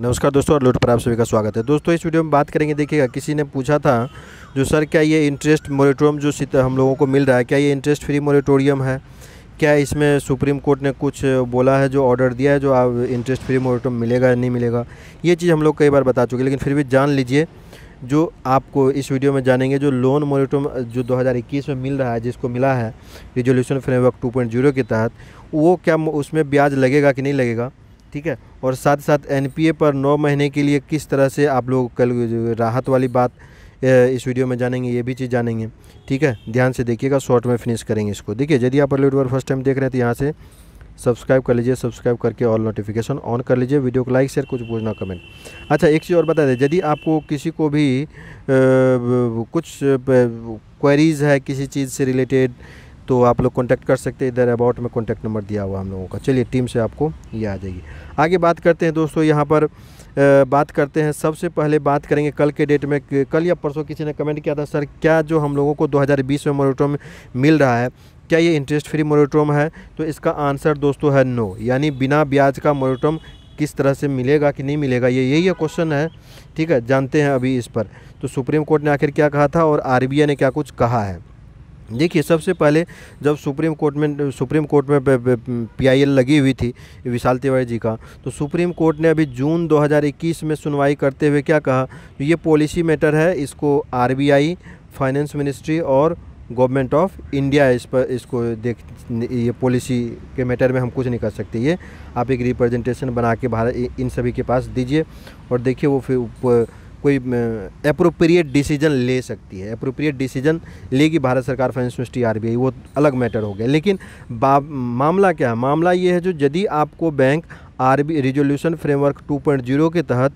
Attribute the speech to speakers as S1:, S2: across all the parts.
S1: नमस्कार दोस्तों और लूट पर आप सभी का स्वागत है दोस्तों इस वीडियो में बात करेंगे देखिएगा किसी ने पूछा था जो सर क्या ये इंटरेस्ट मोरेटोरियम जो हम लोगों को मिल रहा है क्या ये इंटरेस्ट फ्री मोरेटोरियम है क्या इसमें सुप्रीम कोर्ट ने कुछ बोला है जो ऑर्डर दिया है जो आप इंटरेस्ट फ्री मोरेटोरियम मिलेगा या नहीं मिलेगा ये चीज़ हम लोग कई बार बता चुके लेकिन फिर भी जान लीजिए जो आपको इस वीडियो में जानेंगे जो लोन मोरेटोरियम जो 2021 में मिल रहा है जिसको मिला है रिजोल्यूशन फ्रेमवर्क 2.0 के तहत वो क्या उसमें ब्याज लगेगा कि नहीं लगेगा ठीक है और साथ साथ एनपीए पर नौ महीने के लिए किस तरह से आप लोग कल राहत वाली बात इस वीडियो में जानेंगे ये भी चीज़ जानेंगे ठीक है ध्यान से देखिएगा शॉर्ट में फिनिश करेंगे इसको देखिए यदि आप अलीड फर्स्ट टाइम देख रहे हैं तो यहाँ से सब्सक्राइब कर लीजिए सब्सक्राइब करके ऑल नोटिफिकेशन ऑन कर लीजिए वीडियो को लाइक शेयर कुछ पूछना कमेंट अच्छा एक चीज़ और बता दें यदि आपको किसी को भी आ, कुछ क्वेरीज़ है किसी चीज़ से रिलेटेड तो आप लोग कॉन्टैक्ट कर सकते हैं इधर अबाउट में कॉन्टैक्ट नंबर दिया हुआ हम लोगों का चलिए टीम से आपको ये आ जाएगी आगे बात करते हैं दोस्तों यहाँ पर बात करते हैं सबसे पहले बात करेंगे कल के डेट में कल या परसों किसी ने कमेंट किया था सर क्या जो हम लोगों को 2020 में मोरिटोम मिल रहा है क्या ये इंटरेस्ट फ्री मोरेटोम है तो इसका आंसर दोस्तों है नो यानी बिना ब्याज का मोरेटोम किस तरह से मिलेगा कि नहीं मिलेगा ये यही क्वेश्चन है ठीक है जानते हैं अभी इस पर तो सुप्रीम कोर्ट ने आखिर क्या कहा था और आर ने क्या कुछ कहा है देखिए सबसे पहले जब सुप्रीम कोर्ट में सुप्रीम कोर्ट में पीआईएल लगी हुई थी विशाल तिवारी जी का तो सुप्रीम कोर्ट ने अभी जून 2021 में सुनवाई करते हुए क्या कहा तो ये पॉलिसी मैटर है इसको आरबीआई फाइनेंस मिनिस्ट्री और गवर्नमेंट ऑफ इंडिया इस पर इसको देख ये पॉलिसी के मैटर में हम कुछ नहीं कर सकते ये आप एक रिप्रेजेंटेशन बना के भारत इन सभी के पास दीजिए और देखिए वो फिर कोई अप्रोप्रिएट डिसीजन ले सकती है अप्रोप्रिएट डिसीजन लेगी भारत सरकार फाइनेंस मिनिस्ट्री आर वो अलग मैटर हो गया लेकिन मामला क्या है मामला ये है जो यदि आपको बैंक आर रिजोल्यूशन फ्रेमवर्क 2.0 के तहत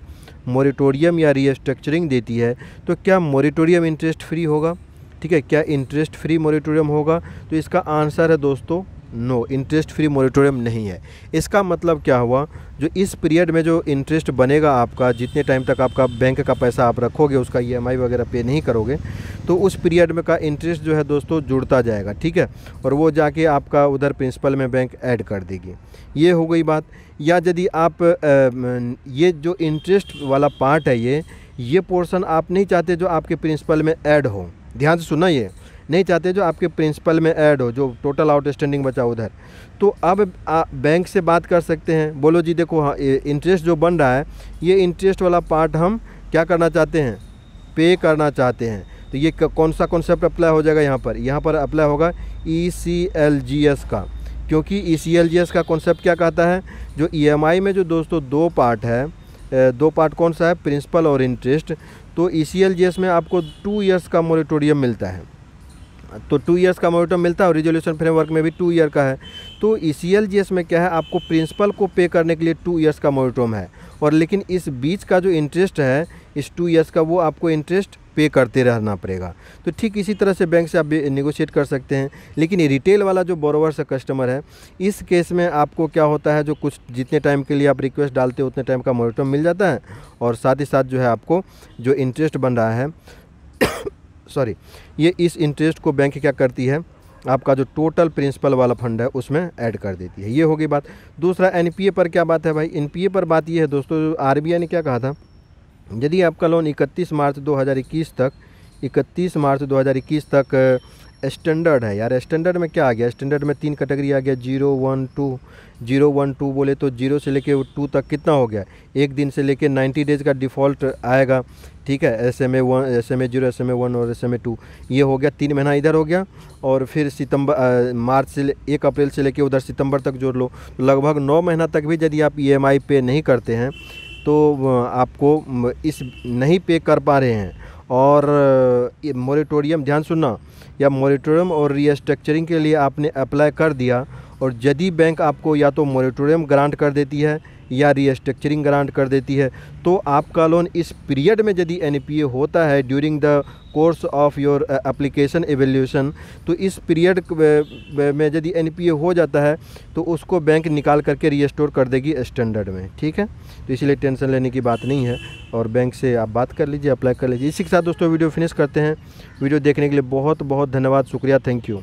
S1: मोरिटोरियम या रीस्ट्रक्चरिंग देती है तो क्या मोरिटोरियम इंटरेस्ट फ्री होगा ठीक है क्या इंटरेस्ट फ्री मोरिटोरियम होगा तो इसका आंसर है दोस्तों नो इंटरेस्ट फ्री मोरिटोरियम नहीं है इसका मतलब क्या हुआ जो इस पीरियड में जो इंटरेस्ट बनेगा आपका जितने टाइम तक आपका बैंक का पैसा आप रखोगे उसका ई e वगैरह पे नहीं करोगे तो उस पीरियड में का इंटरेस्ट जो है दोस्तों जुड़ता जाएगा ठीक है और वो जाके आपका उधर प्रिंसिपल में बैंक ऐड कर देगी ये हो गई बात या यदि आप ये जो इंटरेस्ट वाला पार्ट है ये ये पोर्शन आप नहीं चाहते जो आपके प्रिंसिपल में ऐड हो ध्यान से सुना ये नहीं चाहते जो आपके प्रिंसिपल में ऐड हो जो टोटल आउटस्टैंडिंग बचा उधर तो अब बैंक से बात कर सकते हैं बोलो जी देखो हाँ इंटरेस्ट जो बन रहा है ये इंटरेस्ट वाला पार्ट हम क्या करना चाहते हैं पे करना चाहते हैं तो ये कौन सा कॉन्सेप्ट अप्लाई हो जाएगा यहाँ पर यहाँ पर अप्लाई होगा ई सी एल जी एस का क्योंकि E C L G S का कॉन्सेप्ट क्या कहता है जो ई एम आई में जो दोस्तों दो पार्ट है दो पार्ट कौन सा है प्रिंसिपल और इंटरेस्ट तो ई सी एल जी एस में आपको टू ईयर्स का मोरिटोरियम मिलता है तो टू ईयर्स का मोमेंटम मिलता है और रिजोल्यूशन फ्रेमवर्क में भी टू ईयर का है तो ई e सी में क्या है आपको प्रिंसिपल को पे करने के लिए टू ईयर्स का मोमेंटम है और लेकिन इस बीच का जो इंटरेस्ट है इस टू ईयर्स का वो आपको इंटरेस्ट पे करते रहना पड़ेगा तो ठीक इसी तरह से बैंक से आप निगोशिएट कर सकते हैं लेकिन ये रिटेल वाला जो बोरोवर से कस्टमर है इस केस में आपको क्या होता है जो कुछ जितने टाइम के लिए आप रिक्वेस्ट डालते हो उतने टाइम का मोरिटम मिल जाता है और साथ ही साथ जो है आपको जो इंटरेस्ट बन रहा है सॉरी ये इस इंटरेस्ट को बैंक क्या करती है आपका जो टोटल प्रिंसिपल वाला फंड है उसमें ऐड कर देती है ये होगी बात दूसरा एनपीए पर क्या बात है भाई एनपीए पर बात ये है दोस्तों आरबीआई ने क्या कहा था यदि आपका लोन 31 मार्च 2021 तक 31 मार्च 2021 तक स्टैंडर्ड है यार स्टैंडर्ड में क्या आ गया स्टैंडर्ड में तीन कैटेगरी आ गया zero one two zero one two बोले तो जीरो से लेके टू तक कितना हो गया एक दिन से लेके नाइन्टी डेज़ का डिफ़ॉल्ट आएगा ठीक है S M A one S M A zero S M A one और एस एम ए टू ये हो गया तीन महीना इधर हो गया और फिर सितंबर मार्च से एक अप्रैल से लेके उधर सितंबर तक जोड़ लो तो लगभग नौ महीना तक भी यदि आप ई एम आई पे नहीं करते हैं तो आपको इस नहीं पे कर पा रहे हैं और मोरेटोरियम ध्यान सुनना या मोरेटोरियम और रीस्ट्रक्चरिंग के लिए आपने अप्लाई कर दिया और यदि बैंक आपको या तो मोरेटोरियम ग्रांट कर देती है या रीस्ट्रक्चरिंग ग्रांट कर देती है तो आपका लोन इस पीरियड में यदि एन होता है during the course of your application evaluation तो इस पीरियड में यदि एन हो जाता है तो उसको बैंक निकाल करके रीस्टोर कर देगी स्टैंडर्ड में ठीक है तो इसलिए टेंशन लेने की बात नहीं है और बैंक से आप बात कर लीजिए अप्लाई कर लीजिए इसी के साथ दोस्तों वीडियो फिनिश करते हैं वीडियो देखने के लिए बहुत बहुत धन्यवाद शुक्रिया थैंक यू